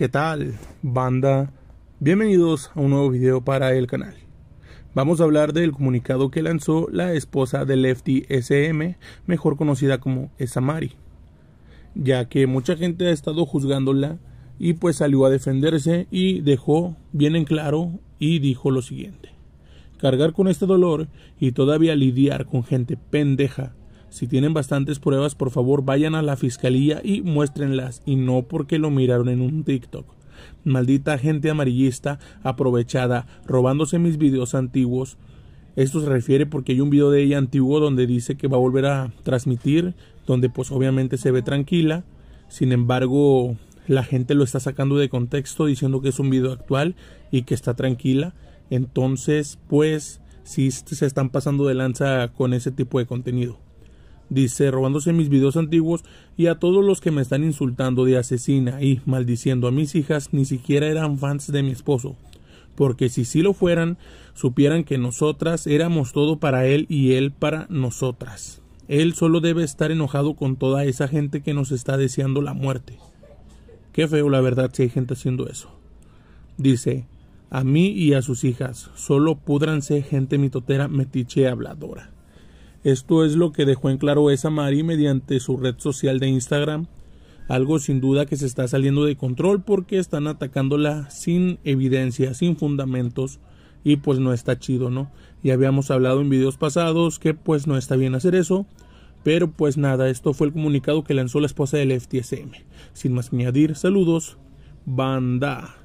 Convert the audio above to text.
¿Qué tal, banda? Bienvenidos a un nuevo video para el canal. Vamos a hablar del comunicado que lanzó la esposa de Lefty SM, mejor conocida como Esamari, ya que mucha gente ha estado juzgándola y pues salió a defenderse y dejó bien en claro y dijo lo siguiente. Cargar con este dolor y todavía lidiar con gente pendeja si tienen bastantes pruebas, por favor vayan a la fiscalía y muéstrenlas, y no porque lo miraron en un TikTok. Maldita gente amarillista, aprovechada, robándose mis videos antiguos. Esto se refiere porque hay un video de ella antiguo donde dice que va a volver a transmitir, donde pues obviamente se ve tranquila. Sin embargo, la gente lo está sacando de contexto diciendo que es un video actual y que está tranquila. Entonces, pues, si se están pasando de lanza con ese tipo de contenido dice, robándose mis videos antiguos y a todos los que me están insultando de asesina y maldiciendo a mis hijas, ni siquiera eran fans de mi esposo. Porque si sí lo fueran, supieran que nosotras éramos todo para él y él para nosotras. Él solo debe estar enojado con toda esa gente que nos está deseando la muerte. Qué feo, la verdad, si hay gente haciendo eso. Dice, a mí y a sus hijas, solo pudranse gente mitotera, metiche habladora. Esto es lo que dejó en claro esa Mari mediante su red social de Instagram, algo sin duda que se está saliendo de control porque están atacándola sin evidencia, sin fundamentos y pues no está chido, ¿no? Ya habíamos hablado en videos pasados que pues no está bien hacer eso, pero pues nada, esto fue el comunicado que lanzó la esposa del FTSM. Sin más que añadir, saludos, banda.